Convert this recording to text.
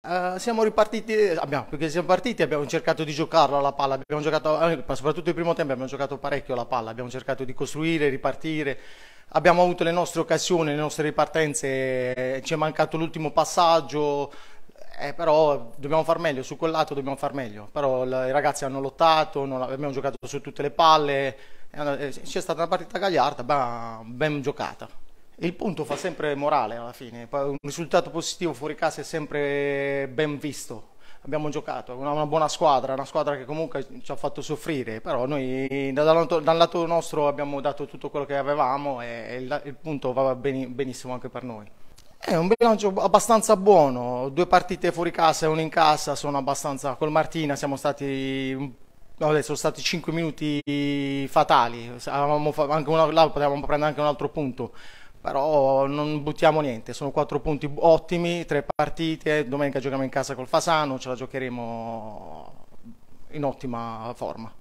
Eh, siamo ripartiti, abbiamo, perché siamo partiti, abbiamo cercato di giocarla la palla, abbiamo giocato, eh, soprattutto il primo tempo abbiamo giocato parecchio la palla, abbiamo cercato di costruire, ripartire, abbiamo avuto le nostre occasioni, le nostre ripartenze, eh, ci è mancato l'ultimo passaggio, eh, però dobbiamo far meglio, su quel lato dobbiamo far meglio, però i ragazzi hanno lottato, non, abbiamo giocato su tutte le palle, c'è stata una partita gagliarda, ben, ben giocata il punto fa sempre morale alla fine, un risultato positivo fuori casa è sempre ben visto. Abbiamo giocato, una, una buona squadra, una squadra che comunque ci ha fatto soffrire, però noi dal, dal lato nostro abbiamo dato tutto quello che avevamo e, il, il punto va ben, benissimo anche per noi. È un bilancio abbastanza buono, due partite fuori casa e una in casa sono abbastanza... Col Martina siamo stati No, sono stati 5 minuti fatali, anche una, là potevamo prendere anche un altro punto, però non buttiamo niente, sono quattro punti ottimi, tre partite, domenica giochiamo in casa col Fasano, ce la giocheremo in ottima forma.